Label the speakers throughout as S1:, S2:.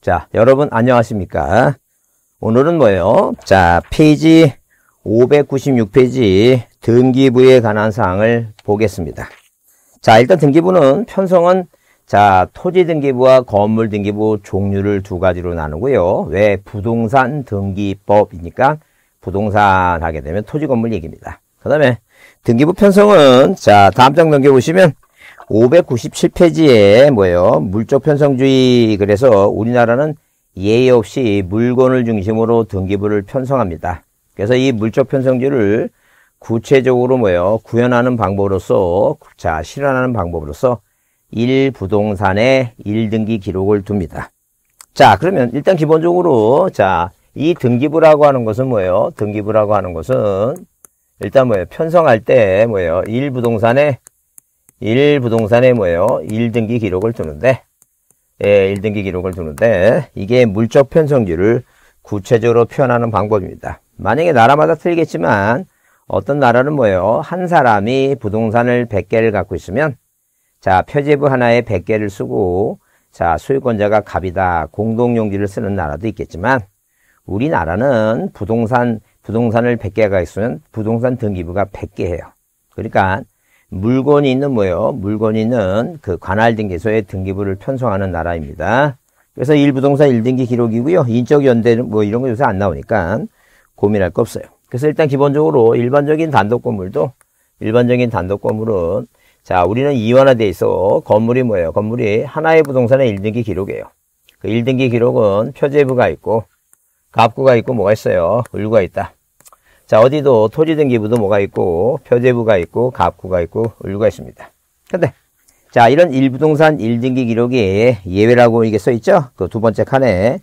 S1: 자, 여러분 안녕하십니까? 오늘은 뭐예요? 자, 페이지 596페이지 등기부에 관한 사항을 보겠습니다. 자, 일단 등기부는 편성은 자, 토지 등기부와 건물 등기부 종류를 두 가지로 나누고요. 왜 부동산 등기법이니까 부동산 하게 되면 토지 건물 얘기입니다. 그 다음에 등기부 편성은 자, 다음 장 넘겨보시면 597페이지에 뭐예요? 물적 편성주의 그래서 우리나라는 예의 없이 물건을 중심으로 등기부를 편성합니다. 그래서 이 물적 편성주를 구체적으로 뭐예요? 구현하는 방법으로서 자, 실현하는 방법으로서 1부동산에 1등기 기록을 둡니다. 자, 그러면 일단 기본적으로 자, 이 등기부라고 하는 것은 뭐예요? 등기부라고 하는 것은 일단 뭐예요? 편성할 때 뭐예요? 1부동산에 1 부동산에 뭐예요? 1등기 기록을 두는데 예, 1등기 기록을 두는데 이게 물적 편성률을 구체적으로 표현하는 방법입니다. 만약에 나라마다 틀리겠지만 어떤 나라는 뭐예요? 한 사람이 부동산을 100개를 갖고 있으면 자 표제부 하나에 100개를 쓰고 자 소유권자가 갑이다 공동용지를 쓰는 나라도 있겠지만 우리나라는 부동산 부동산을 100개가 있으면 부동산 등기부가 100개예요. 그러니까 물건이 있는 뭐예요? 물건이 있는 그 관할등기소에 등기부를 편성하는 나라입니다. 그래서 일부동산 1등기 기록이고요. 인적 연대 뭐 이런 거 요새 안 나오니까 고민할 거 없어요. 그래서 일단 기본적으로 일반적인 단독 건물도 일반적인 단독 건물은 자 우리는 이원화돼 있어 건물이 뭐예요? 건물이 하나의 부동산의 1등기 기록이에요. 그 1등기 기록은 표제부가 있고 갑구가 있고 뭐가 있어요? 을구가 있다. 자, 어디도 토지 등기부도 뭐가 있고, 표제부가 있고, 갑구가 있고, 을구가 있습니다. 근데, 자, 이런 일부동산 1등기 기록이 예외라고 이게 써 있죠? 그 두 번째 칸에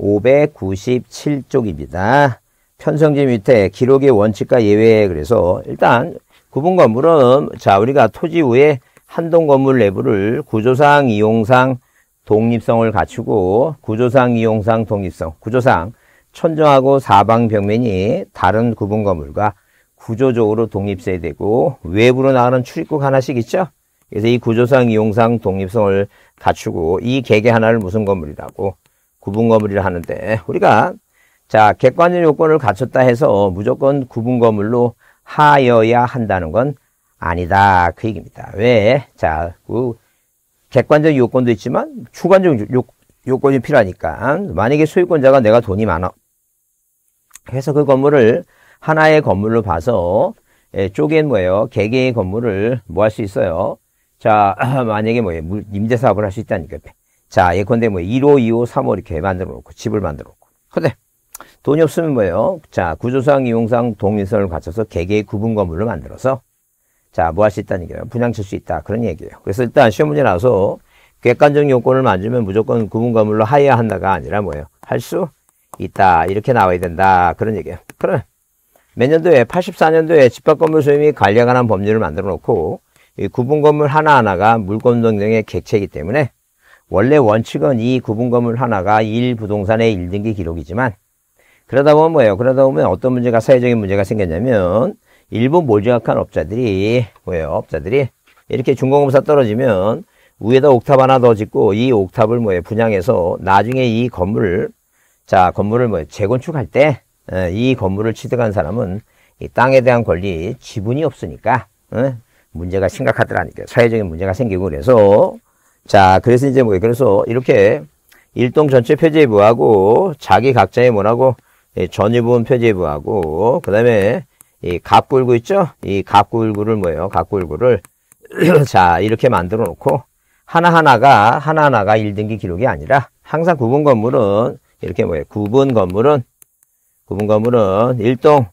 S1: 597쪽입니다. 편성지 밑에 기록의 원칙과 예외 그래서 일단 구분 건물은 자, 우리가 토지 후에 한동 건물 내부를 구조상, 이용상, 독립성을 갖추고 구조상, 이용상, 독립성, 구조상 천정하고 사방 벽면이 다른 구분 건물과 구조적으로 독립세되고 외부로 나가는 출입국 하나씩 있죠. 그래서 이 구조상 이용상 독립성을 갖추고 이 개개 하나를 무슨 건물이라고 구분 건물이라 하는데 우리가 자 객관적 요건을 갖췄다 해서 무조건 구분 건물로 하여야 한다는 건 아니다 그 얘기입니다. 왜? 자그 객관적 요건도 있지만 주관적 요, 요건이 필요하니까 만약에 소유권자가 내가 돈이 많아 그래서 그 건물을 하나의 건물로 봐서 예, 쪼갠 뭐예요? 개개의 건물을 뭐 할 수 있어요? 자, 만약에 뭐예요? 임대 사업을 할 수 있다니까. 자, 예컨대 뭐 1호, 2호, 3호 이렇게 만들어 놓고 집을 만들어 놓고. 근데 돈이 없으면 뭐예요? 자, 구조상, 이용상, 동일성을 갖춰서 개개의 구분 건물로 만들어서 자, 뭐 할 수 있다는 얘기예요? 분양칠 수 있다. 그런 얘기예요. 그래서 일단 시험 문제 나서 객관적 요건을 만지면 무조건 구분 건물로 하여야 한다가 아니라 뭐예요? 할수 있다. 이렇게 나와야 된다. 그런 얘기예요. 그럼 몇 년도에 84년도에 집합 건물 소유 및 관리에 관한 법률을 만들어 놓고 이 구분 건물 하나하나가 물건 등등의 객체이기 때문에 원래 원칙은 이 구분 건물 하나가 1부동산의 1등기 기록이지만 그러다 보면 뭐예요? 그러다 보면 어떤 문제가 사회적인 문제가 생겼냐면 일부 몰지각한 업자들이 뭐예요? 업자들이 이렇게 중공업사 떨어지면 위에다 옥탑 하나 더 짓고 이 옥탑을 뭐예요? 분양해서 나중에 이 건물을 자, 건물을 뭐 재건축할 때이 어, 건물을 취득한 사람은 이 땅에 대한 권리 지분이 없으니까 어, 문제가 심각하더라니까 사회적인 문제가 생기고 그래서 자, 그래서 이제 뭐 그래서 이렇게 일동 전체 표제부하고 자기 각자의 뭐라고 전유분 표제부하고 그다음에 이 갑굴구 있죠? 이 갑굴구를 뭐예요? 갑굴구를 자 이렇게 만들어 놓고 하나하나가 하나하나가 1등기 기록이 아니라 항상 구분 건물은 이렇게 뭐예요? 구분 건물은, 구분 건물은 1동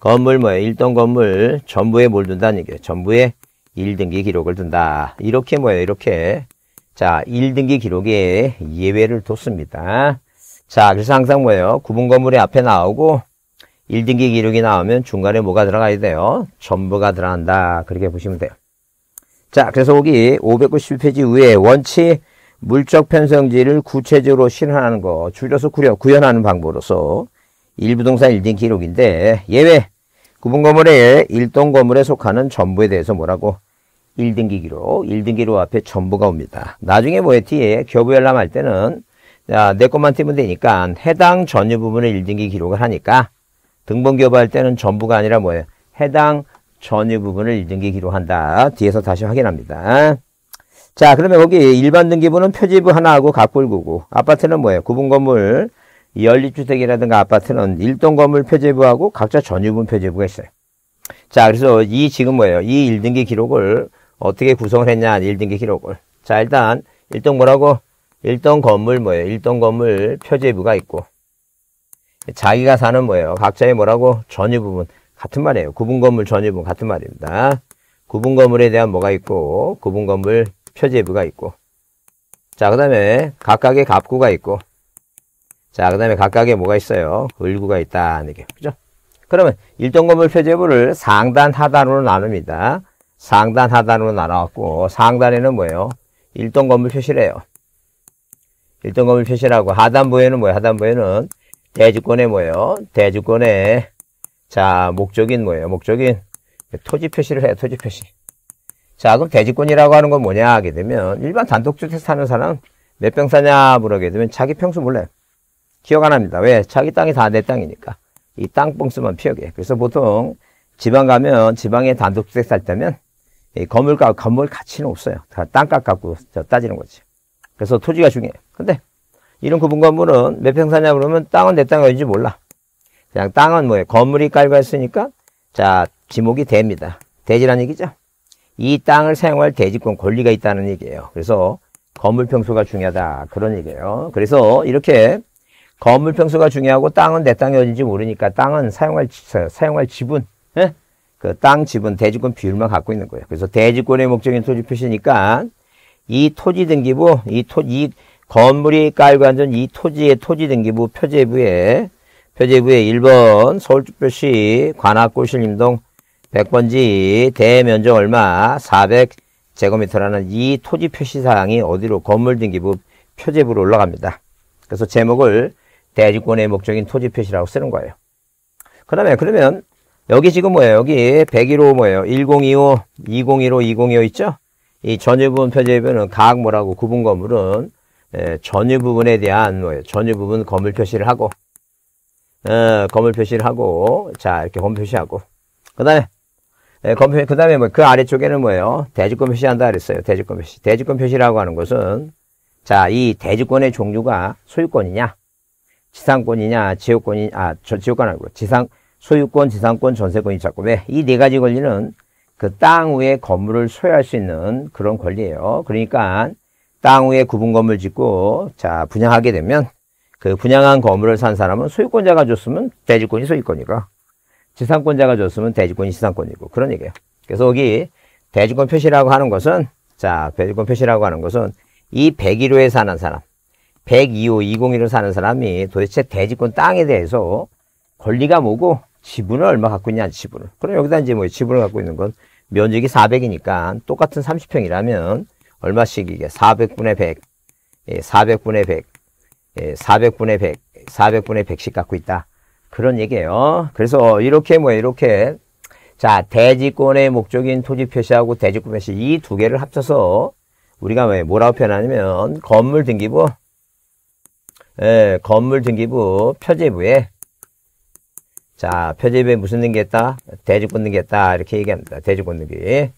S1: 건물 뭐예요? 1동 건물 전부에 뭘 둔다는 얘기예요. 전부에 1등기 기록을 둔다. 이렇게 뭐예요? 이렇게. 자, 1등기 기록에 예외를 뒀습니다. 자, 그래서 항상 뭐예요? 구분 건물이 앞에 나오고 1등기 기록이 나오면 중간에 뭐가 들어가야 돼요? 전부가 들어간다. 그렇게 보시면 돼요. 자, 그래서 여기 591페이지 위에 원칙 물적 편성지를 구체적으로 실현하는 거, 줄여서 구려, 구현하는 방법으로서 일부동산 일진 기록인데 예외 구분 건물의 일동 건물에 속하는 전부에 대해서 뭐라고 1등기 기록, 1등기 로 앞에 전부가 옵니다. 나중에 뭐에 뒤에 교부열람 할 때는 자, 아, 내 것만 띄면 되니까 해당 전유 부분을 1등기 기록을 하니까 등본 교부할 때는 전부가 아니라 뭐예요? 해당 전유 부분을 1등기 기록한다. 뒤에서 다시 확인합니다. 자, 그러면 거기 일반 등기부는 표지부 하나하고 각골 구구. 아파트는 뭐예요? 구분 건물, 연립주택이라든가 아파트는 일동 건물 표제부하고 각자 전유분 표제부가 있어요. 자, 그래서 이 지금 뭐예요? 이 1등기 기록을 어떻게 구성을 했냐? 1등기 기록을. 자, 일단 1동 뭐라고? 1동 건물 뭐예요? 1동 건물 표제부가 있고 자기가 사는 뭐예요? 각자의 뭐라고? 전유 부분. 같은 말이에요. 구분 건물 전유분 부 같은 말입니다. 구분 건물에 대한 뭐가 있고 구분 건물 표제부가 있고 자그 다음에 각각의 갑구가 있고 자그 다음에 각각의 뭐가 있어요 을구가 있다는 얘 그죠 그러면 일동 건물 표제부를 상단 하단으로 나눕니다 상단 하단으로 나눠갖고 상단에는 뭐예요 일동 건물 표시래요 일동 건물 표시라고 하단부에는 뭐예요 하단부에는 대주권에 뭐예요 대주권에자 목적인 뭐예요 목적인 토지 표시를 해요 토지 표시 자, 그럼 대지권이라고 하는 건 뭐냐 하게 되면 일반 단독주택 사는 사람 몇 평 사냐 물어게 되면 자기 평수 몰라요. 기억 안 합니다. 왜? 자기 땅이 다 내 땅이니까. 이 땅봉수만 피하게. 그래서 보통 지방 가면 지방에 단독주택 살 때면 이 건물가 건물 가치는 없어요. 다 땅값 갖고 따지는 거지. 그래서 토지가 중요해요. 근데 이런 구분 건물은 몇 평 사냐 그러면 땅은 내땅인어지 몰라. 그냥 땅은 뭐예요? 건물이 깔고 있으니까 자 지목이 됩니다. 대지란 얘기죠. 이 땅을 사용할 대지권 권리가 있다는 얘기예요. 그래서 건물 평수가 중요하다 그런 얘기예요. 그래서 이렇게 건물 평수가 중요하고 땅은 내 땅이 어딘지 모르니까 땅은 사용할 사용할 지분, 예? 그 땅 지분 대지권 비율만 갖고 있는 거예요. 그래서 대지권의 목적인 토지 표시니까 이 토지 등기부, 이토이 건물이 깔고 앉은 이 토지의 토지 등기부 표제부에 표제부에 1번 서울특별시 관악구 신림동 백번지 대면적 얼마 400제곱미터라는 이 토지 표시사항이 어디로 건물 등기부 표제부로 올라갑니다. 그래서 제목을 대지권의 목적인 토지 표시라고 쓰는 거예요. 그 다음에 그러면 여기 지금 뭐예요? 여기 101호 뭐예요? 1025, 2015, 2025 있죠? 이 전유부분 표제부는 각 뭐라고 구분 건물은 예, 전유 부분에 대한 뭐예요? 전유 부분 건물 표시를 하고 어, 건물 표시를 하고 자 이렇게 건물 표시하고 그 다음에 예, 검표, 그 다음에 뭐, 그 아래쪽에는 뭐예요? 대지권 표시한다 그랬어요. 대지권 표시. 대지권 표시라고 하는 것은, 자, 이 대지권의 종류가 소유권이냐, 지상권이냐, 지역권이, 냐 아, 저, 지역권 아니고, 지상, 소유권, 지상권, 전세권, 입자권. 이네 가지 권리는 그 땅 위에 건물을 소유할 수 있는 그런 권리예요. 그러니까, 땅 위에 구분 건물 짓고, 자, 분양하게 되면, 그 분양한 건물을 산 사람은 소유권자가 줬으면 대지권이 소유권이고, 지상권자가 줬으면 대지권이 지상권이고 그런 얘기예요. 그래서 여기 대지권 표시라고 하는 것은 자 대지권 표시라고 하는 것은 이 101호에 사는 사람 102호, 2 0 1호 사는 사람이 도대체 대지권 땅에 대해서 권리가 뭐고 지분을 얼마 갖고 있냐 지분을 그럼 여기다 이제 뭐 지분을 갖고 있는 건 면적이 400이니까 똑같은 30평이라면 얼마씩 이게 400분의 100 400분의 예, 100 400분의 예, 100 400분의 100씩 갖고 있다 그런 얘기예요. 그래서 이렇게 뭐 이렇게 자 대지권의 목적인 토지 표시하고 대지권 표시 이 두 개를 합쳐서 우리가 뭐라고 표현하냐면 건물 등기부 예, 건물 등기부 표제부에 자 표제부에 무슨 등기했다? 대지권 등기했다 이렇게 얘기합니다. 대지권 등기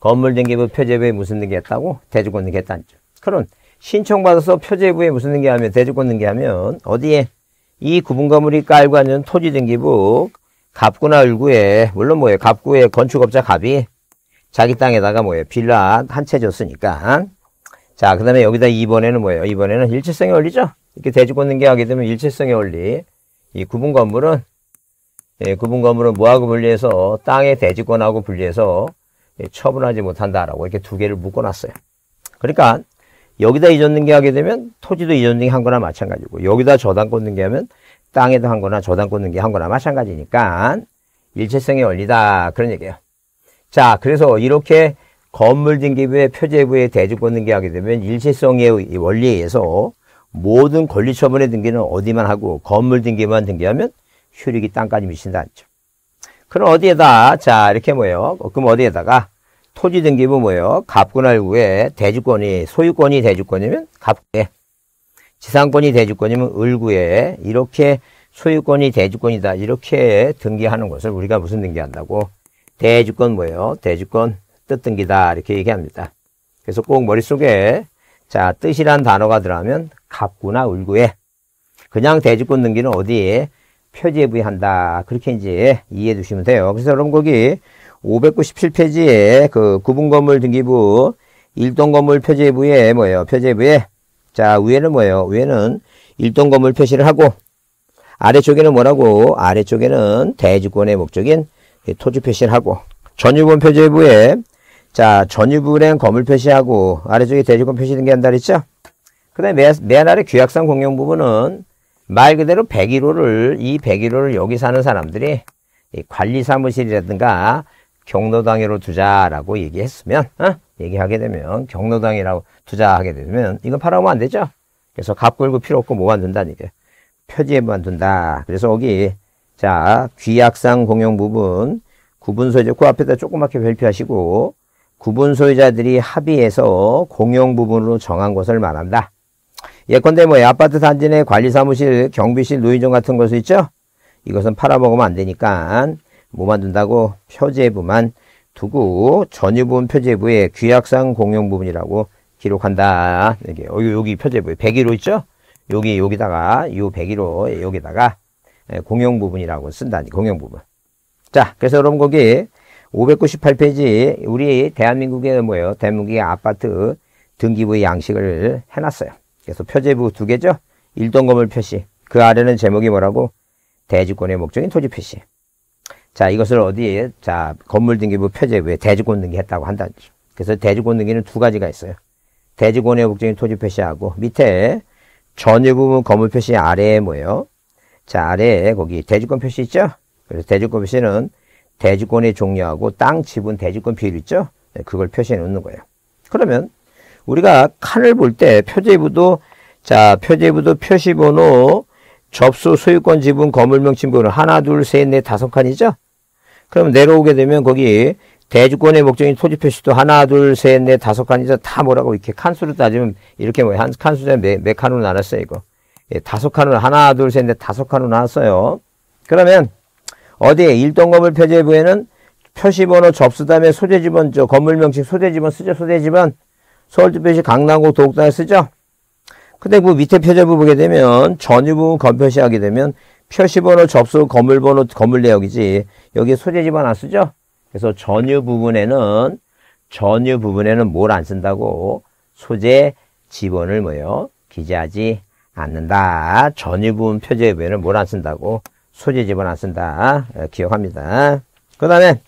S1: 건물 등기부 표제부에 무슨 등기했다고? 대지권 등기했다는 죠 그런 신청받아서 표제부에 무슨 등기하면 대지권 등기하면 어디에 이구분건물이 깔고 앉은 토지등기부 갑구나 을구에 물론 뭐예요 갑구의 건축업자 갑이 자기 땅에다가 뭐예요 빌라 한 채 줬으니까 자그 다음에 여기다 이번에는 뭐예요 이번에는 일체성의 원리죠 이렇게 대지권는게 하게 되면 일체성의 원리 이 구분건물은 예, 구분건물은 뭐하고 분리해서 땅의 대지권하고 분리해서 예, 처분하지 못한다라고 이렇게 두 개를 묶어놨어요 그러니까 여기다 이전 등기하게 되면 토지도 이전 등기한 거나 마찬가지고 여기다 저당권 등기하면 땅에도 한 거나 저당권 등기한 거나 마찬가지니까 일체성의 원리다 그런 얘기예요. 자 그래서 이렇게 건물 등기부에 표제부에 대주권 등기하게 되면 일체성의 원리에 의해서 모든 권리처분의 등기는 어디만 하고 건물 등기만 등기하면 효력이 땅까지 미친다. 했죠. 그럼 어디에다 자 이렇게 뭐예요? 그럼 어디에다가 토지 등기부 뭐예요? 갑군할구에 대주권이 소유권이 대주권이면 갑구에 지상권이 대주권이면 을구에 이렇게 소유권이 대주권이다 이렇게 등기하는 것을 우리가 무슨 등기한다고 대주권 뭐예요? 대주권 뜻 등기다 이렇게 얘기합니다. 그래서 꼭 머릿속에 자 뜻이란 단어가 들어가면 갑구나 을구에 그냥 대주권 등기는 어디에 표지에부여 한다 그렇게 이제 이해해 주시면 돼요. 그래서 여러분 거기 597페이지에 그 구분 건물 등기부 일동 건물 표제부에 뭐예요? 표제부에 자 위에는 뭐예요? 위에는 일동 건물 표시를 하고 아래쪽에는 뭐라고? 아래쪽에는 대주권의 목적인 토지 표시를 하고 전유분 표제부에 자전유분에 건물 표시하고 아래쪽에 대주권 표시 등기한다 그랬죠? 그 다음에 맨 아래 규약상 공용 부분은 말 그대로 101호를 이 101호를 여기 사는 사람들이 관리사무실이라든가 경로당으로 투자라고 얘기했으면 어? 얘기하게 되면 경로당이라고 투자하게 되면 이거 팔아오면 안 되죠. 그래서 갑골고 필요 없고 뭐만 둔다는 얘기예요. 표지에만 둔다. 그래서 여기 자 귀약상 공용 부분 구분 소유자 그 앞에다 조그맣게 별표하시고 구분 소유자들이 합의해서 공용 부분으로 정한 것을 말한다. 예컨대 뭐 아파트 단지 내 관리사무실, 경비실, 노인정 같은 것이 있죠. 이것은 팔아먹으면 안 되니까 뭐 만든다고 표제부만 두고 전유분 부표제부에 규약상 공용 부분이라고 기록한다. 어, 여기 여기, 표제부 에 101호 있죠? 여기 여기다가 요 101호 여기다가 예, 공용 부분이라고 쓴다 공용 부분. 자, 그래서 여러분 거기 598페이지 우리 대한민국의 뭐예요? 대한민국의 아파트 등기부의 양식을 해놨어요. 그래서 표제부 두 개죠? 일동 건물 표시. 그 아래는 제목이 뭐라고? 대지권의 목적인 토지 표시. 자, 이것을 어디에, 자, 건물 등기부 표제부에 대지권 등기했다고 한다. 죠 그래서 대지권 등기는 두 가지가 있어요. 대지권의 목적인 토지 표시하고 밑에 전유 부분 건물 표시 아래에 뭐예요? 자, 아래에 거기 대지권 표시 있죠? 그래서 대지권 표시는 대지권의 종류하고 땅 지분 대지권 비율 있죠? 네, 그걸 표시해 놓는 거예요. 그러면 우리가 칸을 볼 때 표제부도 자 표제부도 표시번호 접수 소유권 지분 건물명 칭번호 하나 둘셋넷 다섯 칸이죠. 그럼 내려오게 되면 거기 대주권의 목적인 토지 표시도 하나, 둘, 셋, 넷, 다섯 칸이서 다 뭐라고 이렇게 칸수로 따지면 이렇게 뭐야. 한 칸수에 몇, 몇 칸으로 나눴어요, 이거. 예, 다섯 칸으로, 하나, 둘, 셋, 넷, 다섯 칸으로 나눴어요. 그러면 어디에 일동 건물 표제부에는 표시번호 접수 다음에 소재지번, 저 건물 명칭 소재지번 쓰죠, 소재지번. 서울특별시 강남구 도곡단에 쓰죠. 근데 그 밑에 표제부 보게 되면 전유부 건표시하게 되면 표시번호 접수 건물번호 건물 내역이지 여기 소재 지번안 쓰죠? 그래서 전유 부분에는 전유 부분에는 뭘 안 쓴다고 소재 지번을 뭐요 기재하지 않는다. 전유 부분 표제 에 보면 뭘안 쓴다고 소재 지번 안 쓴다. 예, 기억합니다. 그 다음에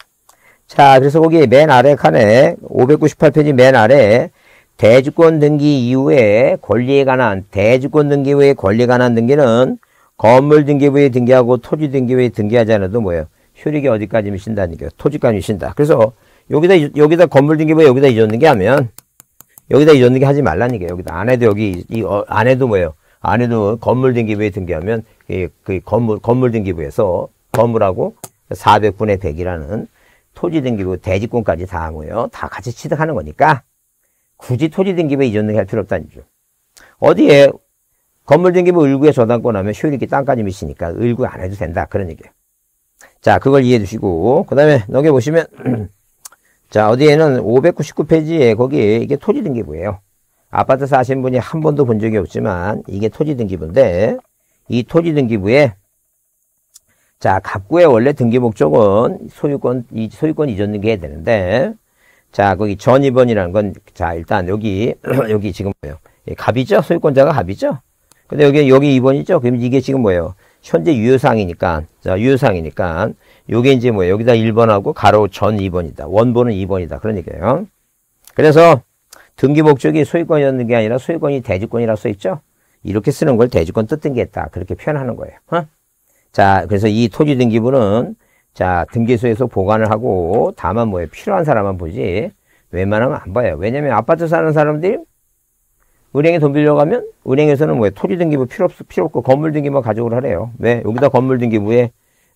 S1: 자 그래서 거기 맨 아래 칸에 598페이지 맨 아래 대주권 등기 이후에 권리에 관한 대주권 등기 후에 권리에 관한 등기는 건물 등기부에 등기하고 토지 등기부에 등기하지 않아도 뭐예요? 효력이 어디까지 미친다니까 토지까지 미친다. 그래서 여기다 여기다 건물 등기부에 여기다 이전등기 하면 여기다 이전등기 하지 말라니까 여기다 안에도 여기 이 어, 안에도 뭐예요? 안에도 건물 등기부에 등기하면 이, 그 건물 건물 등기부에서 건물하고 400분의 100이라는 토지 등기부 대지권까지 다 하고요. 다 같이 취득하는 거니까 굳이 토지 등기부에 이전등기 할 필요 없다는 죠 어디에 건물 등기부 뭐 을구에 저당권하면 효력이 땅까지 미치니까 을구 안 해도 된다 그런 얘기예요. 자 그걸 이해해 주시고 그 다음에 여기 보시면 자 어디에는 599페이지에 거기에 이게 토지 등기부예요. 아파트 사신 분이 한 번도 본 적이 없지만 이게 토지 등기부인데 이 토지 등기부에 자 갑구의 원래 등기 목적은 소유권 이 소유권 이전 등기해야 되는데 자 거기 전입원이라는 건 자 일단 여기 여기 지금 뭐예요? 갑이죠 소유권자가 갑이죠 근데 여기, 여기 2번이죠? 그럼 이게 지금 뭐예요? 현재 유효상이니까, 자, 유효상이니까, 요게 이제 뭐예요? 여기다 1번하고 가로 전 2번이다. 원본은 2번이다. 그런 얘기예요. 그래서 등기 목적이 소유권이었는 게 아니라 소유권이 대지권이라 써있죠? 이렇게 쓰는 걸대지권 뜻등기했다. 그렇게 표현하는 거예요. 어? 자, 그래서 이 토지 등기부는 자, 등기소에서 보관을 하고 다만 뭐예요? 필요한 사람만 보지 웬만하면 안 봐요. 왜냐면 아파트 사는 사람들이 은행에 돈 빌려가면 은행에서는 뭐 토지 등기부 필요 없 필요 없고 건물 등기만 가져오라 하래요. 왜 네, 여기다 건물 등기부에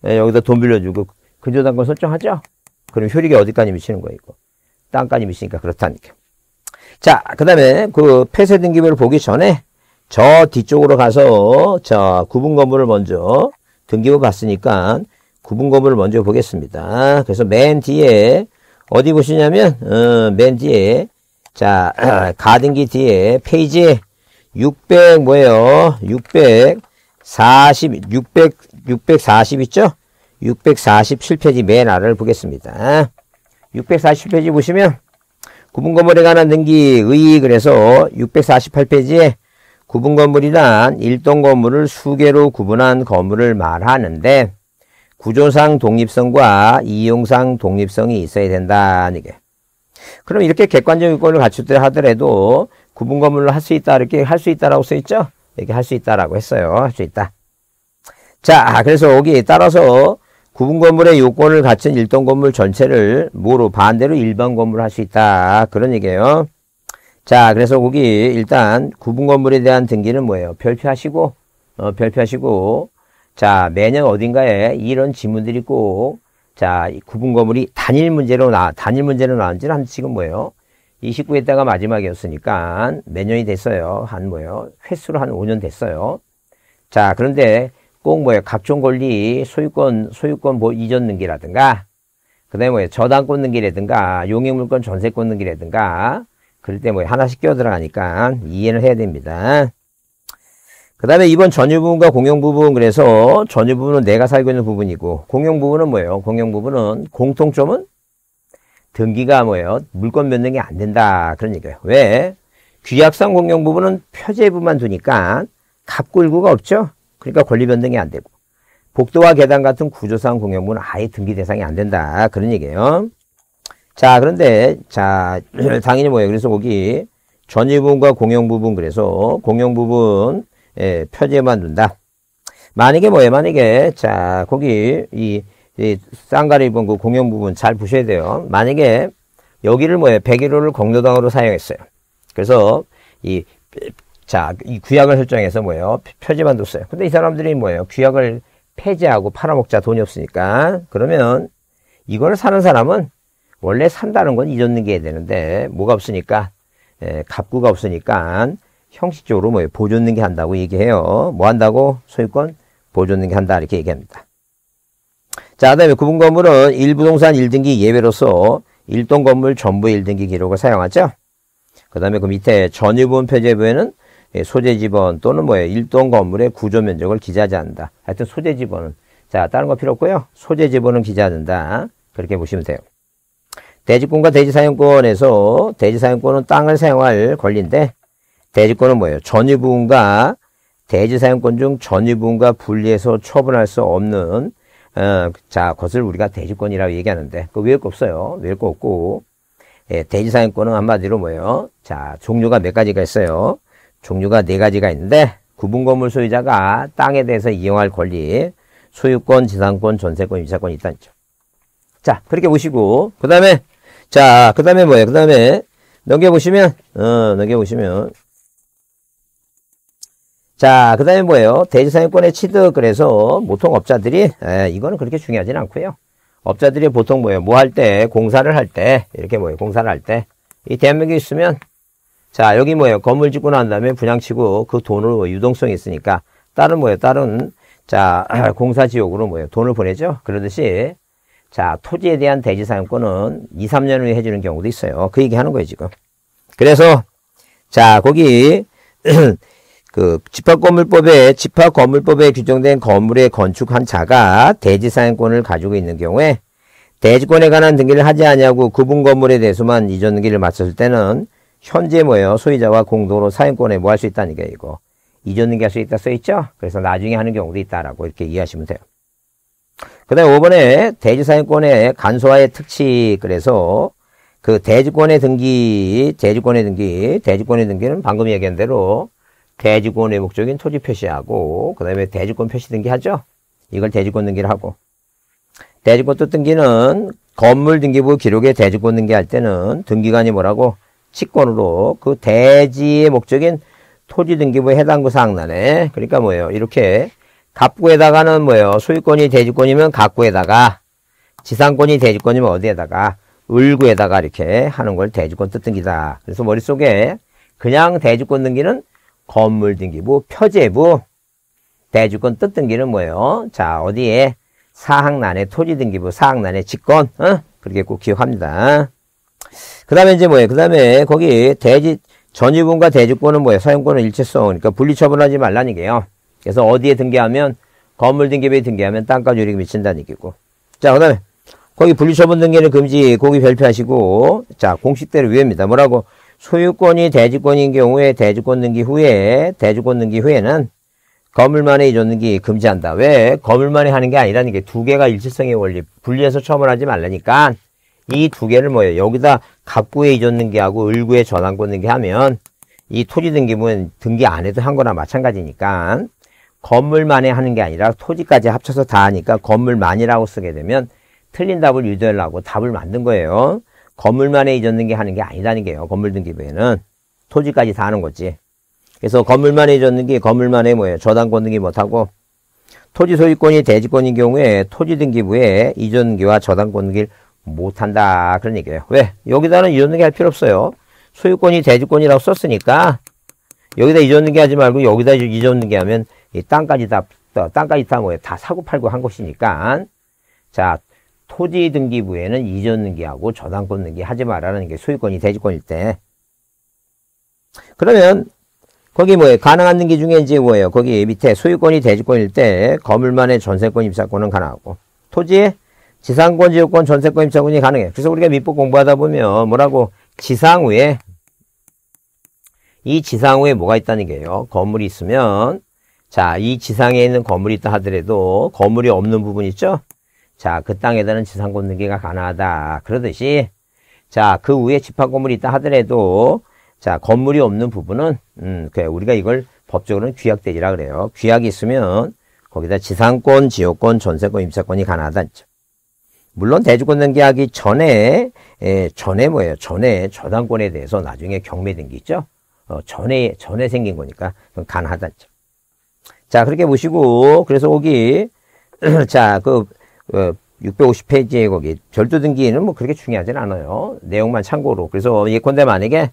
S1: 예, 여기다 돈 빌려주고 근저당권 설정하죠. 그럼 효력이 어디까지 미치는 거예요, 이거. 땅까지 미치니까 그렇다니까. 자, 그다음에 그 폐쇄 등기부를 보기 전에 저 뒤쪽으로 가서 자, 구분 건물을 먼저 등기부 봤으니까 구분 건물을 먼저 보겠습니다. 그래서 맨 뒤에 어디 보시냐면 어, 맨 뒤에 자, 가등기 뒤에 페이지 600 뭐예요? 640, 600, 640 있죠? 647페이지 맨 아래를 보겠습니다. 647페이지 보시면 구분건물에 관한 등기 의의 그래서 648페이지에 구분건물이란 일동건물을 수개로 구분한 건물을 말하는데 구조상 독립성과 이용상 독립성이 있어야 된다. 이게. 그럼 이렇게 객관적요건을 갖추때 하더라도 구분 건물로 할 수 있다 이렇게 할 수 있다라고 써 있죠. 이렇게 할 수 있다라고 했어요. 할 수 있다. 자, 그래서 여기 따라서 구분 건물의 요건을 갖춘 일동 건물 전체를 뭐로 반대로 일반 건물 할수 있다. 그런 얘기예요. 자, 그래서 거기 일단 구분 건물에 대한 등기는 뭐예요? 별표하시고 어, 별표하시고 자, 매년 어딘가에 이런 지문들이 꼭 자, 이 구분 거물이 단일 문제로 나, 단일 문제로 나온 지는 한 지금 뭐예요? 29회다가 마지막이었으니까 몇 년이 됐어요. 한 뭐예요? 횟수로 한 5년 됐어요. 자, 그런데 꼭 뭐예요? 각종 권리, 소유권, 소유권 뭐 이전 등기라든가, 그 다음에 뭐예요? 저당권 등기라든가, 용역물권 전세권 등기라든가, 그럴 때 뭐 하나씩 끼어 들어가니까 이해를 해야 됩니다. 그 다음에 이번 전유 부분과 공용 부분 그래서 전유 부분은 내가 살고 있는 부분이고 공용 부분은 뭐예요? 공용 부분은 공통점은 등기가 뭐예요? 물건 변동이 안 된다 그런 얘기예요. 왜? 귀약상 공용 부분은 표제부만 두니까 갑골구가 없죠. 그러니까 권리 변동이 안 되고 복도와 계단 같은 구조상 공용 부분은 아예 등기 대상이 안 된다 그런 얘기예요. 자 그런데 자 당연히 뭐예요? 그래서 거기 전유 부분과 공용 부분 그래서 공용 부분 예, 표제만 둔다. 만약에 뭐예 요 만약에 자 거기 이, 이 쌍가리 부분 그 공용 부분 잘 보셔야 돼요. 만약에 여기를 뭐예 요 101호를 공로당으로 사용했어요. 그래서 이 자, 이 구약을 설정해서 뭐예요? 표제만 뒀어요. 근데 이 사람들이 뭐예요? 구약을 폐지하고 팔아먹자 돈이 없으니까. 그러면 이걸 사는 사람은 원래 산다는 건 잊어넘겨야 되는데, 뭐가 없으니까, 에, 예, 갑구가 없으니까, 형식적으로 뭐 보존등기 한다고 얘기해요. 뭐 한다고? 소유권 보존등기 한다 이렇게 얘기합니다. 자, 그 다음에 구분 건물은 일부동산 1등기 예외로서 1동 건물 전부 1등기 기록을 사용하죠. 그 다음에 그 밑에 전유분 표제부에는 예, 소재 지번 또는 뭐예요? 일동 건물의 구조 면적을 기재하지 않는다. 하여튼 소재 지번은 자, 다른 거 필요 없고요. 소재 지번은 기재하는다. 그렇게 보시면 돼요. 대지권과 대지사용권에서 대지사용권은 땅을 사용할 권리인데 대지권은 뭐예요? 전유분과 대지사용권 중 전유분과 분리해서 처분할 수 없는 어, 자 것을 우리가 대지권이라고 얘기하는데 그 외울 거 없어요. 외울 거 없고 예, 대지사용권은 한마디로 뭐예요? 자 종류가 몇 가지가 있어요. 종류가 네 가지가 있는데 구분 건물 소유자가 땅에 대해서 이용할 권리 소유권, 지상권, 전세권, 유사권이 있다는 거죠. 자 그렇게 보시고 그 다음에 자 그 다음에 뭐예요? 그 다음에 넘겨보시면 어, 넘겨보시면 자, 그 다음에 뭐예요? 대지사용권의 취득. 그래서 보통 업자들이, 에, 예, 이거는 그렇게 중요하진 않고요. 업자들이 보통 뭐예요? 뭐 할 때, 공사를 할 때, 이렇게 뭐예요? 공사를 할 때. 이 대한민국에 있으면, 자, 여기 뭐예요? 건물 짓고 난 다음에 분양치고 그 돈으로 뭐 유동성이 있으니까, 다른 뭐예요? 다른, 자, 공사 지역으로 뭐예요? 돈을 보내죠? 그러듯이, 자, 토지에 대한 대지사용권은 2, 3년 후에 해주는 경우도 있어요. 그 얘기 하는 거예요, 지금. 그래서, 자, 거기, 그 집합건물법에 집합건물법에 규정된 건물의 건축한 자가 대지 사용권을 가지고 있는 경우에 대지권에 관한 등기를 하지 아니하고 구분 건물에 대해서만 이전 등기를 마쳤을 때는 현재 모여 소유자와 공동으로 사용권에 뭐 할 수 있다는 게 이거 이전 등기할 수 있다 써 있죠. 그래서 나중에 하는 경우도 있다라고 이렇게 이해하시면 돼요. 그다음 5번에 대지 사용권의 간소화의 특치 그래서 그 대지권의 등기, 대지권의 등기, 대지권의 등기는 방금 얘기한 대로 대지권 의목적인 토지 표시하고 그 다음에 대지권 표시 등기 하죠. 이걸 대지권 등기를 하고 대지권 또 등기는 건물 등기부 기록에 대지권 등기할 때는 등기관이 뭐라고 치권으로 그 대지의 목적인 토지 등기부 해당구 상항란에 그 그러니까 뭐예요 이렇게 갑구에다가는 뭐예요 소유권이 대지권이면 갑구에다가 지상권이 대지권이면 어디에다가 을구에다가 이렇게 하는 걸 대지권 뜻등기다 그래서 머릿속에 그냥 대지권 등기는 건물 등기부, 표제부, 대주권 뜻 등기는 뭐예요? 자, 어디에? 사항란에 토지 등기부, 사항란에 직권, 어? 그렇게 꼭 기억합니다. 그 다음에 이제 뭐예요? 그 다음에 거기 대지, 전유분과 대주권은 뭐예요? 사용권은 일체성, 그러니까 분리처분하지 말라는 게요 그래서 어디에 등기하면, 건물 등기부에 등기하면 땅값 유리가 미친다는 얘기고. 자, 그 다음에 거기 분리처분 등기는 금지, 거기 별표하시고, 자, 공식대로 위입니다 뭐라고? 소유권이 대지권인 경우에 대지권 등기 후에 대지권 등기 후에는 건물만의 이전 등기 금지한다. 왜? 건물만의 하는 게 아니라는 게 두 개가 일치성의 원리 분리해서 처벌하지 말라니까 이 두 개를 뭐예요? 여기다 갑구의 이전 등기하고 을구의 전환권 등기 하면 이 토지 등기면 등기 안 해도 한 거나 마찬가지니까 건물만에 하는 게 아니라 토지까지 합쳐서 다 하니까 건물만이라고 쓰게 되면 틀린 답을 유도하려고 답을 만든 거예요. 건물만에 이전 등기 하는 게 아니라는 게요. 건물 등기부에는 토지까지 다 하는 거지. 그래서 건물만에 이전 등기, 건물만에 뭐예요? 저당권 등기 못하고 토지 소유권이 대지권인 경우에 토지 등기부에 이전 등기와 저당권 등기를 못한다. 그런 얘기예요. 왜? 여기다는 이전 등기 할 필요 없어요. 소유권이 대지권이라고 썼으니까 여기다 이전 등기하지 말고 여기다 이전 등기하면 땅까지 다 땅까지 다 뭐예요? 다 사고 팔고 한 것이니까 자 토지 등기부에는 이전 등기하고 저당권 등기 하지 말라는게 소유권이 대지권일 때. 그러면 거기 뭐예요? 가능한 등기 중에 이제 뭐예요? 거기 밑에 소유권이 대지권일 때 건물만의 전세권 입사권은 가능하고 토지에 지상권, 지역권, 전세권, 입사권이 가능해. 그래서 우리가 민법 공부하다 보면 뭐라고 지상우에 이 지상우에 뭐가 있다는 게요. 건물이 있으면 자, 이 지상에 있는 건물이 있다 하더라도 건물이 없는 부분 있죠? 자, 그 땅에다는 지상권 등기가 가능하다. 그러듯이, 자, 그 위에 집합 건물이 있다 하더라도, 자, 건물이 없는 부분은, 음, 그래, 우리가 이걸 법적으로는 귀약대지라 그래요. 귀약이 있으면, 거기다 지상권, 지역권, 전세권, 임차권이 가능하다. 물론 대주권 등기하기 전에, 예, 전에 뭐예요? 전에 저당권에 대해서 나중에 경매 등기 있죠? 어, 전에, 전에 생긴 거니까, 그건 가능하다. 자, 그렇게 보시고, 그래서 거기, 자, 그, 6 5 0 페이지에 거기 별도 등기는 뭐 그렇게 중요하진 않아요. 내용만 참고로. 그래서 예컨대 만약에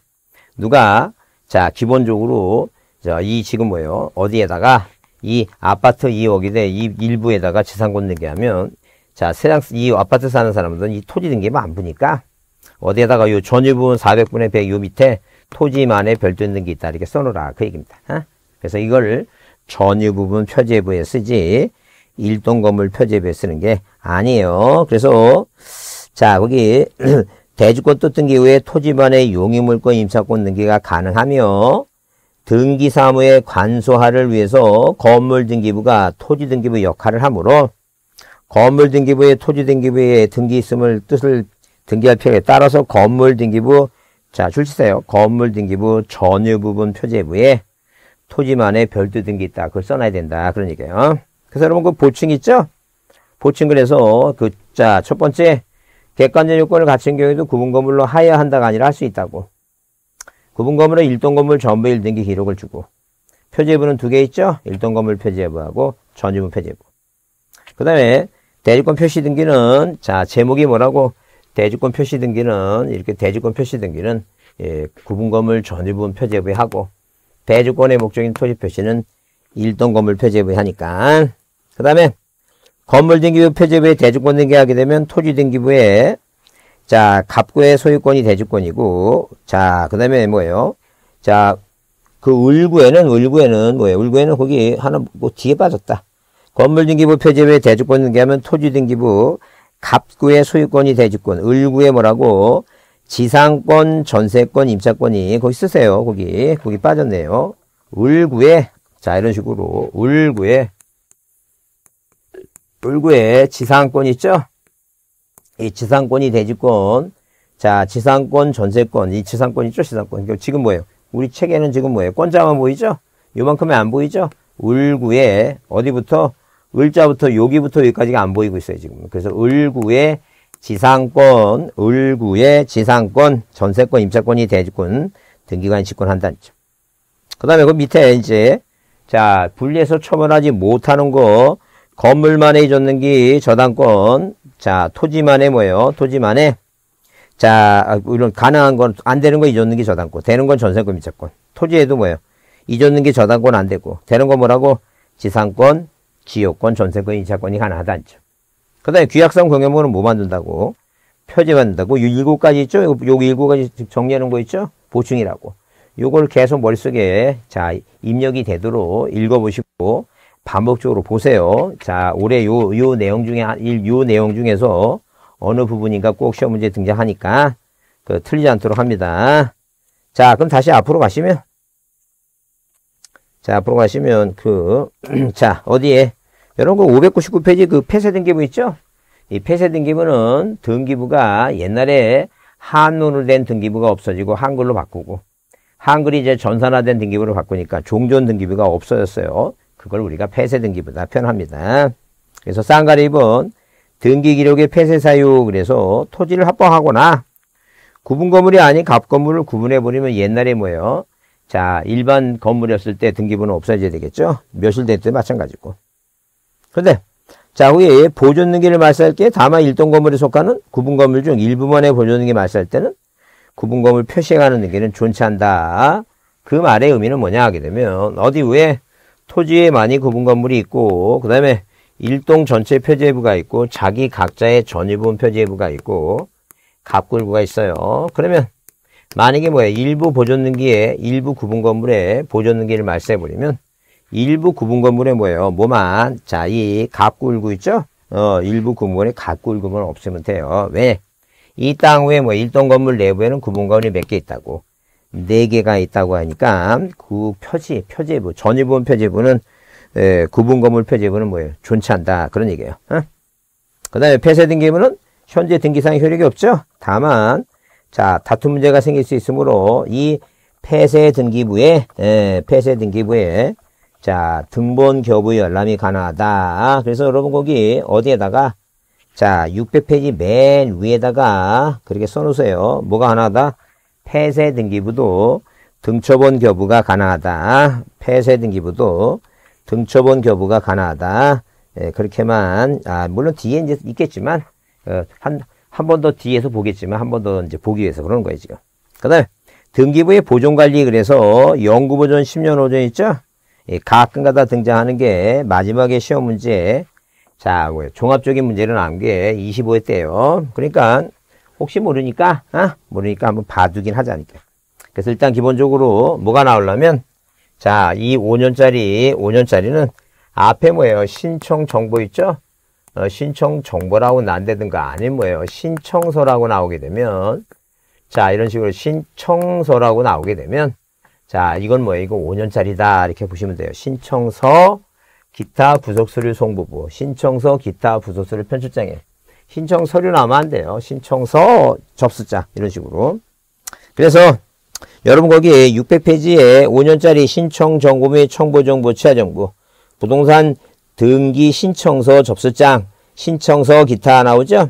S1: 누가 자 기본적으로 자 이 지금 뭐예요? 어디에다가 이 아파트 2억이 돼이 일부에다가 재산권 등기하면 자 세상 이 아파트 사는 사람들은 이 토지 등기만 안 보니까 어디에다가 요 전유분 400분의 100요 밑에 토지만의 별도 등기 있다 이렇게 써놓으라 그 얘기입니다. 어? 그래서 이걸 전유부분 표제부에 쓰지 일동 건물 표제비에 쓰는 게 아니에요. 그래서 자 거기 대주권 또 등기 후에 토지만의 용의물권 임차권 등기가 가능하며 등기 사무의 관소화를 위해서 건물 등기부가 토지 등기부 역할을 하므로 건물 등기부의 토지 등기부의 등기 있음을 뜻을 등기할 필요에 따라서 건물 등기부 자줄시세요 건물 등기부 전유 부분 표제부에 토지만의 별도 등기 있다. 그걸 써놔야 된다. 그런 얘기예요. 그래서 여러분 그 보충 있죠? 보충 을해서그 자 첫 번째 객관적 요건을 갖춘 경우에도 구분 건물로 하여야 한다가 아니라 할 수 있다고. 구분 건물은 일동 건물 전부 1등기 기록을 주고 표제부는 두 개 있죠? 일동 건물 표제부하고 전유부 표제부. 그 다음에 대주권 표시 등기는 자 제목이 뭐라고 대주권 표시 등기는 이렇게 대주권 표시 등기는 예, 구분 건물 전유분 표제부에 하고 대주권의 목적인 토지 표시는 일동 건물 표제부에 하니까 그 다음에 건물 등기부 표제부에 대주권 등기하게 되면 토지 등기부에 자 갑구의 소유권이 대주권이고 자그 다음에 뭐예요? 자그 을구에는 을구에는 뭐예요? 을구에는 거기 하나 뭐 뒤에 빠졌다. 건물 등기부 표제부에 대주권 등기하면 토지 등기부 갑구의 소유권이 대주권 을구의 뭐라고 지상권 전세권 임차권이 거기 쓰세요. 거기 거기 빠졌네요. 을구에 자 이런 식으로 을구에 뿔구의 지상권 있죠? 이 지상권이 대지권, 자 지상권, 전세권, 이 지상권 있죠? 지상권. 지금 뭐예요? 우리 책에는 지금 뭐예요? 권자만 보이죠? 요만큼이 안 보이죠? 을구에 어디부터? 을자부터 여기부터 여기까지가 안 보이고 있어요 지금. 그래서 을구의 지상권, 을구의 지상권, 전세권, 임차권이 대지권, 등기관 이 직권한 단죠. 그 다음에 그 밑에 이제 자 분리해서 처벌하지 못하는 거 건물만에 잊었는기 저당권 자 토지만에 뭐예요 토지만에 자 아, 이런 가능한 건 안 되는 거잊었는기 저당권 되는 건 전세금 이자권 토지에도 뭐예요 잊었는기 저당권 안 되고 되는 건 뭐라고 지상권 지역권 전세권 이자권이 가능하다 안죠 그 다음에 규약성 공여물은 뭐 만든다고 표지 만든다고 요 일곱 가지 있죠 요 일곱 가지 정리하는 거 있죠 보충이라고 요걸 계속 머릿속에 자 입력이 되도록 읽어보시고 반복적으로 보세요. 자, 올해 요, 요 내용 중에, 요 내용 중에서 어느 부분인가 꼭 시험 문제 등장하니까 그 틀리지 않도록 합니다. 자, 그럼 다시 앞으로 가시면 자, 앞으로 가시면 그, 자, 어디에 여러분, 그 599페이지 그 폐쇄 등기부 있죠? 이 폐쇄 등기부는 등기부가 옛날에 한문으로 된 등기부가 없어지고 한글로 바꾸고 한글이 이제 전산화된 등기부로 바꾸니까 종전 등기부가 없어졌어요. 그걸 우리가 폐쇄 등기보다 편합니다. 그래서 쌍가리 2번 등기 기록의 폐쇄 사유 그래서 토지를 합법하거나 구분 건물이 아닌 갑 건물을 구분해 버리면 옛날에 뭐예요? 자 일반 건물이었을 때 등기부는 없어져야 되겠죠? 묘실될 때 마찬가지고. 그런데 자 후에 보존 등기를 말살할 때 다만 일동 건물에 속하는 구분 건물 중 일부만의 보존 등기 말살할 때는 구분 건물 표시행하는 등기는 존치한다. 그 말의 의미는 뭐냐 하게 되면 어디 후에 토지에 많이 구분 건물이 있고 그 다음에 일동 전체 표제부가 있고 자기 각자의 전유분 표제부가 있고 갑골구가 있어요. 그러면 만약에 뭐예요? 일부 보존등기에 일부 구분 건물에 보존등기를 말세해버리면 일부 구분 건물에 뭐예요? 뭐만 자이갑골구 있죠? 어 일부 구분에 갑골구만 없으면 돼요. 왜? 이땅 외에 뭐 일동 건물 내부에는 구분 건물이 몇 개 있다고 네 개가 있다고 하니까 그 표지, 표제부, 전위본 표제부는 예, 구분 건물 표제부는 뭐예요? 존치한다 그런 얘기예요. 어? 그 다음에 폐쇄 등기부는 현재 등기상 효력이 없죠. 다만 자 다툼 문제가 생길 수 있으므로 이 폐쇄 등기부에 예, 폐쇄 등기부에 자 등본 교부 열람이 가능하다. 그래서 여러분 거기 어디에다가 자 600페이지 맨 위에다가 그렇게 써놓으세요. 뭐가 하나다? 폐쇄 등기부도 등초본 교부가 가능하다. 폐쇄 등기부도 등초본 교부가 가능하다. 예, 그렇게만 아, 물론 뒤에 이제 있겠지만 어, 한한 번 더 뒤에서 보겠지만 한 번 더 이제 보기 위해서 그러는 거예요 지금. 그다음 등기부의 보존관리 그래서 연구보존 10년 오존 있죠? 예, 가끔가다 등장하는 게 마지막에 시험 문제 자 종합적인 문제를 나 남게 25회 때요. 그러니까 혹시 모르니까 아 모르니까 한번 봐두긴 하자니까 그래서 일단 기본적으로 뭐가 나오려면 자이 5년짜리 5년짜리는 앞에 뭐예요 신청 정보 있죠 어, 신청 정보라고 난다든가 아니면 뭐예요 신청서라고 나오게 되면 자 이런 식으로 신청서라고 나오게 되면 자 이건 뭐예요 이거 5년짜리다 이렇게 보시면 돼요 신청서 기타 부속서를 송부부 신청서 기타 부속서를편출장에 신청 서류 나면 안 돼요. 신청서 접수자 이런 식으로. 그래서 여러분 거기 600페이지에 5년짜리 신청 정보 및 청보 정보 취하 정보 부동산 등기 신청서 접수장 신청서 기타 나오죠?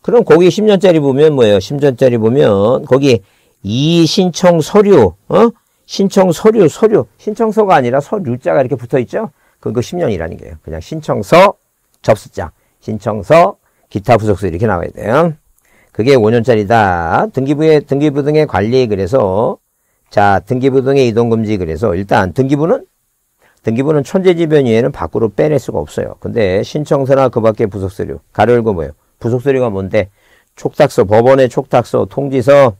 S1: 그럼 거기 10년짜리 보면 뭐예요? 10년짜리 보면 거기 이 신청 서류 어? 신청 서류 서류 신청서가 아니라 서류자가 이렇게 붙어 있죠? 그거 10년이라는 그 게예요 그냥 신청서 접수장 신청서 기타 부속서 이렇게 나와야 돼요. 그게 5년짜리다. 등기부에 등기부 등의 관리 그래서 자 등기부 등의 이동 금지 그래서 일단 등기부는 등기부는 천재지변 이에는 밖으로 빼낼 수가 없어요. 근데 신청서나 그밖에 부속서류 가려 열고 뭐예요? 부속서류가 뭔데? 촉탁서, 법원의 촉탁서, 통지서,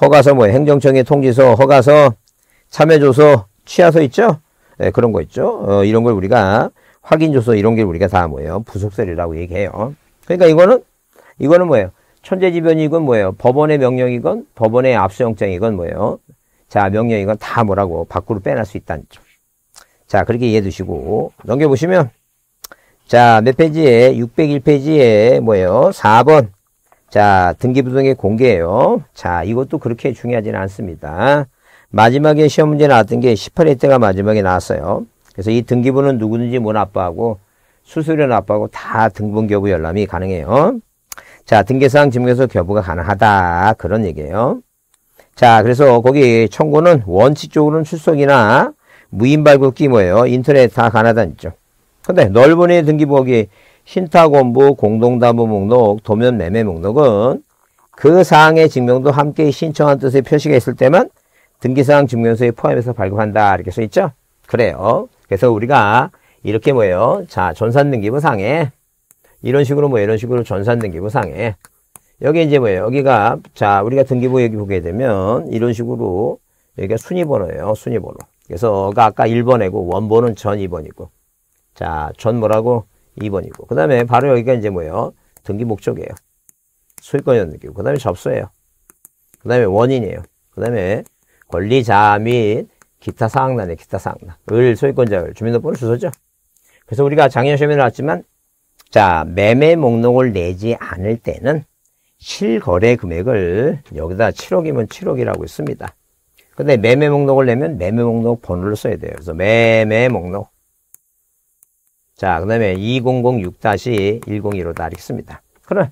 S1: 허가서 뭐예요? 행정청의 통지서, 허가서, 참여조서, 취하서 있죠? 네, 그런 거 있죠. 어, 이런 걸 우리가 확인조서 이런 게 우리가 다 뭐예요? 부속서류라고 얘기해요. 그러니까 이거는 이거는 뭐예요? 천재지변이건 뭐예요? 법원의 명령이건 법원의 압수영장이건 뭐예요? 자 명령이건 다 뭐라고 밖으로 빼낼 수 있다는 점. 자 그렇게 이해해 두시고 넘겨보시면 자 몇 페이지에 601페이지에 뭐예요? 4번 자 등기부등의 공개예요. 자 이것도 그렇게 중요하지는 않습니다. 마지막에 시험 문제 나왔던 게 18회 때가 마지막에 나왔어요. 그래서 이 등기부는 누구든지 못 아빠하고 수수료 납부하고 다 등본 교부 열람이 가능해요. 자, 등계상 지목에서 교부가 가능하다. 그런 얘기예요. 자, 그래서 거기 청구는 원칙적으로는 출석이나 무인발급기 뭐예요? 인터넷 다 가능하다 있죠. 근데 넓은 등기부기 신탁원부 공동담보 목록, 도면 매매 목록은 그 사항의 증명도 함께 신청한 뜻의 표시가 있을 때만 등기사항 증명서에 포함해서 발급한다 이렇게 써 있죠. 그래요. 그래서 우리가 이렇게 뭐예요? 자, 전산등기부 상에 이런 식으로 뭐 이런 식으로 전산등기부 상에 여기 이제 뭐예요? 여기가 자, 우리가 등기부 여기 보게 되면 이런 식으로 여기가 순위번호예요. 순위번호. 그래서 아까 1번이고 원본은 전 2번이고. 자, 전 뭐라고? 2번이고. 그다음에 바로 여기가 이제 뭐예요? 등기 목적이에요. 소유권이라는 느낌. 그 다음에 접수예요. 그 다음에 원인이에요. 그 다음에 권리자 및 기타 사항란에 기타 사항란. 을 소유권자 을 주민등록번호 주소죠. 그래서 우리가 작년 시험에 나왔지만 자 매매 목록을 내지 않을 때는 실거래 금액을 여기다 7억이면 7억이라고 있습니다. 근데 매매 목록을 내면 매매 목록 번호를 써야 돼요. 그래서 매매 목록 자, 그 다음에 2006-1015다 이렇게 씁니다. 그럼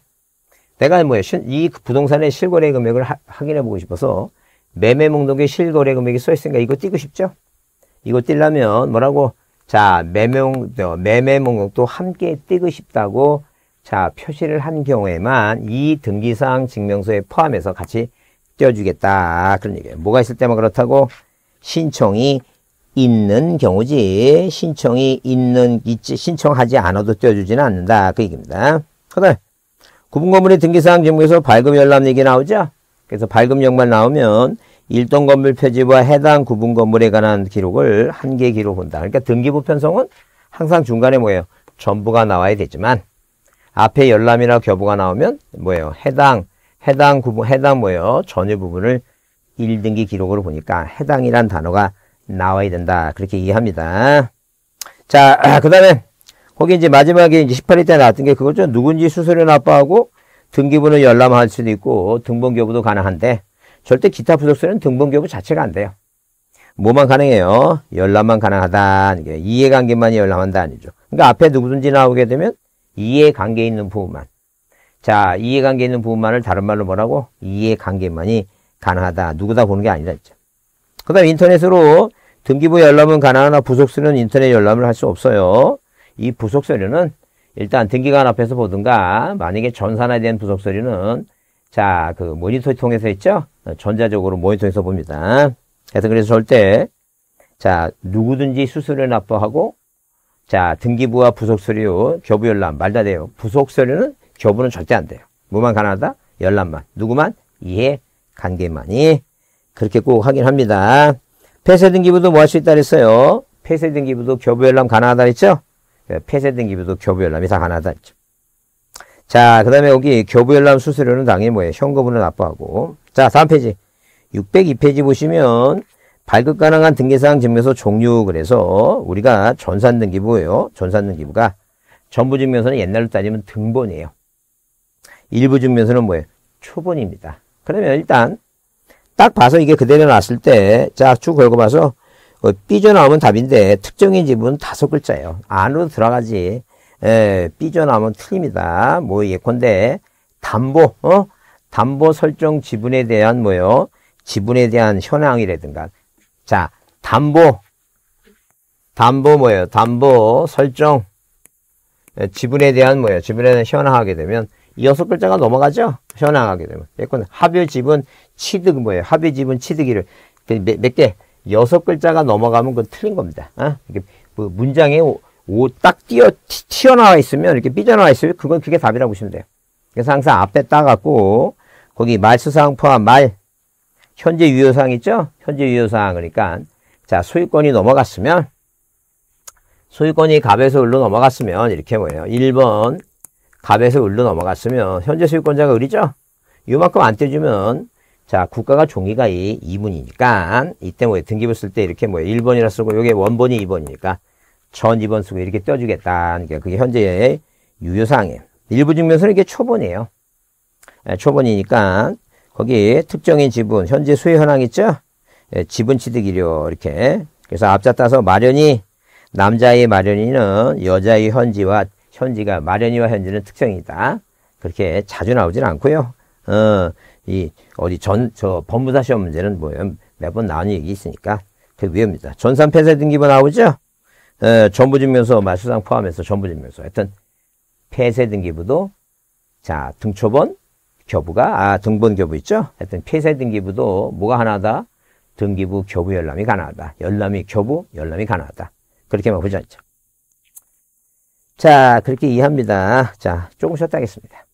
S1: 내가 뭐예요? 이 부동산의 실거래 금액을 하, 확인해 보고 싶어서 매매 목록에 실거래 금액이 써 있으니까 이거 띄고 싶죠? 이거 띄려면 뭐라고 자, 매매몽, 매매목록도 함께 띄고 싶다고 자, 표시를 한 경우에만 이 등기사항 증명서에 포함해서 같이 띄워주겠다. 그런 얘기예요. 뭐가 있을 때만 그렇다고 신청이 있는 경우지. 신청이 있는, 있지, 신청하지 않아도 띄워주지는 않는다. 그 얘기입니다. 그 다음, 구분건물의 등기사항 증명서 발급 열람 얘기 나오죠? 그래서 발급력만 나오면 일동 건물 표지와 해당 구분 건물에 관한 기록을 한 개기록 본다. 그러니까 등기부 편성은 항상 중간에 뭐예요? 전부가 나와야 되지만 앞에 열람이나 교부가 나오면 뭐예요? 해당 해당 구분 해당 뭐예요? 전유 부분을 1등기 기록으로 보니까 해당이란 단어가 나와야 된다. 그렇게 이해합니다. 자, 그다음에 거기 이제 마지막에 이제 18일 때 나왔던 게 그거죠. 누군지 수수료 납부하고 등기부는 열람할 수도 있고 등본 교부도 가능한데 절대 기타 부속세는 등본 교부 자체가 안 돼요. 뭐만 가능해요? 열람만 가능하다. 이해관계만 이 열람한다 아니죠. 그러니까 앞에 누구든지 나오게 되면 이해관계 있는 부분만. 자, 이해관계 있는 부분만을 다른 말로 뭐라고? 이해관계만이 가능하다. 누구다 보는 게 아니라 있죠. 그 다음 인터넷으로 등기부 열람은 가능하나 부속서는 인터넷 열람을 할 수 없어요. 이 부속서류는 일단 등기관 앞에서 보든가 만약에 전산에 대한 부속서류는 자, 그 모니터 를 통해서 했죠? 어, 전자적으로 모니터에서 봅니다. 그래서 그래서 절대 자, 누구든지 수수료 납부하고 자, 등기부와 부속서류, 교부 열람 말 다 돼요. 부속서류는 교부는 절대 안 돼요. 무만 가능하다? 열람만. 누구만? 이해 관계만이 그렇게 꼭 확인합니다. 폐쇄 등기부도 뭐 할 수 있다 그랬어요. 폐쇄 등기부도 교부 열람 가능하다 했죠? 폐쇄 등기부도 교부 열람이 다 가능하다 했죠. 자, 그 다음에 여기 교부열람 수수료는 당연히 뭐예요? 현금으로 납부하고. 자, 다음 페이지. 602페이지 보시면 발급 가능한 등기사항 증명서 종류 그래서 우리가 전산등기부예요. 전산등기부가 전부 증명서는 옛날로 따지면 등본이에요. 일부 증명서는 뭐예요? 초본입니다. 그러면 일단 딱 봐서 이게 그대로 났을때자쭉 걸고 봐서 어, 삐져 나오면 답인데 특정인 지분 다섯 글자예요. 안으로 들어가지 예, 삐져나오면 틀립니다. 뭐 예컨대 담보, 어? 담보 설정 지분에 대한 뭐요? 지분에 대한 현황이라든가. 자, 담보. 담보 뭐예요? 담보 설정. 예, 지분에 대한 뭐예요? 지분에 대한 현황하게 되면 이 여섯 글자가 넘어가죠? 현황하게 되면. 예컨대 합의 지분 취득 뭐예요? 합의 지분 취득이를 그 몇, 몇 개? 여섯 글자가 넘어가면 그건 틀린 겁니다. 어? 뭐 문장에 오딱 뛰어 튀어나와 있으면 이렇게 삐져나와 있으면 그건 그게 답이라고 보시면 돼요. 그래서 항상 앞에 따갖고 거기 말수사항 포함 말 현재 유효사항 있죠? 현재 유효사항 그러니까 자 소유권이 넘어갔으면 소유권이 갑에서 을로 넘어갔으면 이렇게 뭐예요? 1번 갑에서 을로 넘어갔으면 현재 소유권자가 을이죠? 이만큼 안 떼주면 자 국가가 종이가 이 2분이니까 이때 뭐 등기부 쓸 때 이렇게 뭐예요 1번이라 쓰고 요게 원본이 2번이니까 전 이번 수고 이렇게 떼어주겠다. 그러니까 그게 현재의 유효사항이에요. 일부 증명서는 이게 초본이에요. 예, 초본이니까 거기 특정인 지분, 현재 수혜 현황 있죠? 예, 지분 취득이료 이렇게. 그래서 앞자 따서 마련이 남자의 마련이는 여자의 현지와 현지가 마련이와 현지는 특성이다. 그렇게 자주 나오진 않고요. 어, 이 어디 전 저 법무사 시험 문제는 뭐몇번 나온 얘기 있으니까 그 위험입니다. 전산 폐쇄 등기부 나오죠? 에, 전부증명서, 말소상 포함해서 전부증명서. 하여튼 폐쇄 등기부도 자 등초본 교부가 아 등본 교부 있죠. 하여튼 폐쇄 등기부도 뭐가 하나다. 등기부 교부 열람이 가능하다. 열람이 교부 열람이 가능하다. 그렇게만 보지 않죠. 자 그렇게 이해합니다. 자 조금 쉬었다 하겠습니다.